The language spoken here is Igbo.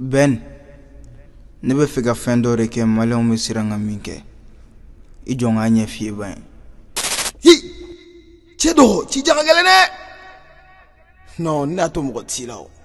Ben ne bɛ fɛ ka fɛn dɔ de kɛ maliyɛnw bɛ siran ka min kɛ i jɔ n k'a ɲɛ f'i ye ban ye hi cɛ dɔ ci jaka gɛlɛn dɛ non ne y'a to mɔgɔ t'i la o